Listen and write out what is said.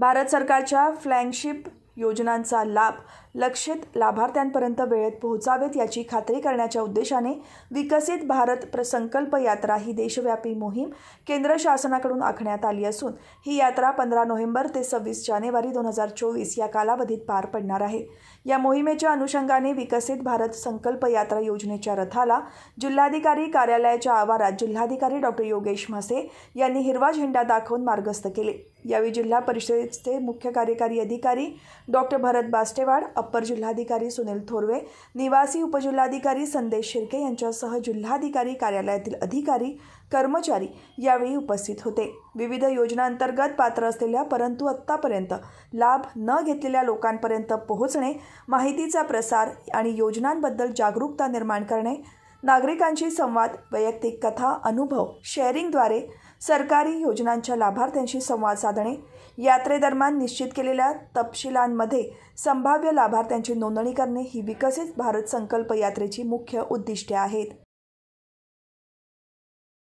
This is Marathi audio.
भारत सरकारच्या फ्लॅगशिप योजनांचा लाभ लक्षित लाभार्थ्यांपर्यंत वेळेत पोहोचावेत याची खात्री करण्याच्या उद्देशाने विकसित भारत प्रसंकल्प यात्रा ही देशव्यापी मोहीम केंद्र शासनाकडून आखण्यात आली असून ही यात्रा पंधरा नोव्हेंबर ते सव्वीस जानेवारी दोन हजार चोवीस या कालावधीत पार पडणार आहे या मोहिमेच्या अनुषंगाने विकसित भारत संकल्प यात्रा योजनेच्या रथाला जिल्हाधिकारी कार्यालयाच्या आवारात जिल्हाधिकारी डॉक्टर योगेश म्हसे यांनी हिरवा झेंडा दाखवून मार्गस्थ केले यावेळी जिल्हा परिषदेचे मुख्य कार्यकारी अधिकारी डॉक्टर भरत बास्टेवाड अप्पर जिल्हाधिकारी सुनील थोरवे निवासी उपजिल्हाधिकारी संदेश शिर्के यांच्यासह जिल्हाधिकारी कार्यालयातील अधिकारी कर्मचारी यावेळी उपस्थित होते विविध योजनांतर्गत पात्र असलेल्या परंतु आत्तापर्यंत लाभ न घेतलेल्या लोकांपर्यंत पोहोचणे माहितीचा प्रसार आणि योजनांबद्दल जागरूकता निर्माण करणे नागरिकांशी संवाद वैयक्तिक कथा अनुभव शेअरिंगद्वारे सरकारी योजनांच्या लाभार्थ्यांशी संवाद साधणे यात्रेदरम्यान निश्चित केलेल्या तपशिलांमध्ये संभाव्य लाभार्थ्यांची नोंदणी करणे ही विकसित भारत संकल्प यात्रेची मुख्य उद्दिष्टे आहेत